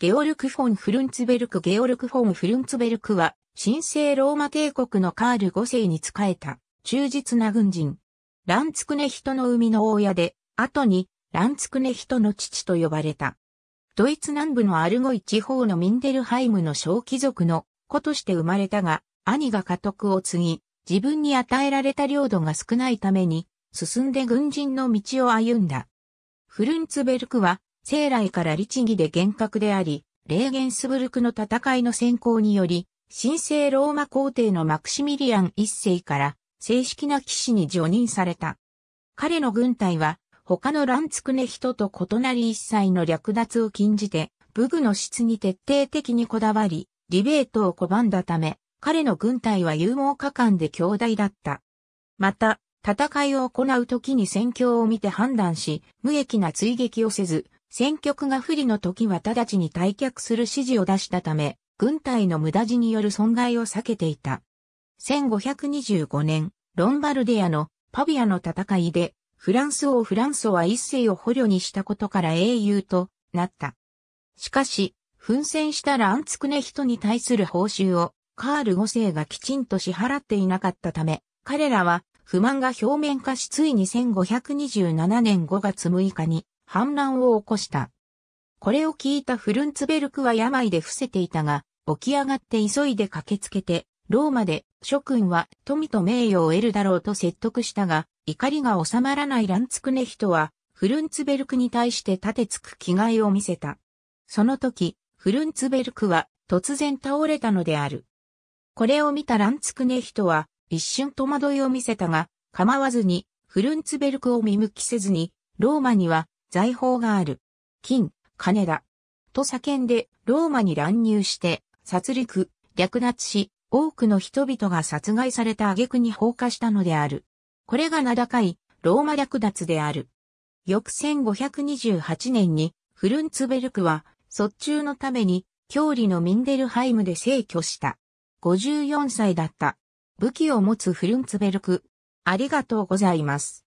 ゲオルク・フォン・フルンツベルクゲオルク・フォン・フルンツベルクは、神聖ローマ帝国のカール5世に仕えた、忠実な軍人。ランツクネ人の生みの親で、後に、ランツクネ人の父と呼ばれた。ドイツ南部のアルゴイ地方のミンデルハイムの小貴族の子として生まれたが、兄が家督を継ぎ、自分に与えられた領土が少ないために、進んで軍人の道を歩んだ。フルンツベルクは、生来から律儀で厳格であり、レーゲンスブルクの戦いの先行により、神聖ローマ皇帝のマクシミリアン一世から正式な騎士に除任された。彼の軍隊は他のランツクネ人と異なり一切の略奪を禁じて、武具の質に徹底的にこだわり、リベートを拒んだため、彼の軍隊は勇猛果敢で強大だった。また、戦いを行う時に戦況を見て判断し、無益な追撃をせず、戦局が不利の時は直ちに退却する指示を出したため、軍隊の無駄死による損害を避けていた。1525年、ロンバルディアのパビアの戦いで、フランス王フランソは一世を捕虜にしたことから英雄となった。しかし、奮戦したらアンツクネ人に対する報酬をカール5世がきちんと支払っていなかったため、彼らは不満が表面化しついに1527年5月6日に反乱を起こした。これを聞いたフルンツベルクは病で伏せていたが、起き上がって急いで駆けつけて、ローマで諸君は富と名誉を得るだろうと説得したが、怒りが収まらないランツクネヒトは、フルンツベルクに対して立てつく気概を見せた。その時、フルンツベルクは突然倒れたのである。これを見たランツクネヒトは、一瞬戸惑いを見せたが、構わずに、フルンツベルクを見向きせずに、ローマには財宝がある。金、金だ。と叫んで、ローマに乱入して、殺戮、略奪し、多くの人々が殺害された挙句に放火したのである。これが名高い、ローマ略奪である。翌1528年に、フルンツベルクは、卒中のために、郷里のミンデルハイムで逝去した。54歳だった。武器を持つフルンツベルク。ありがとうございます。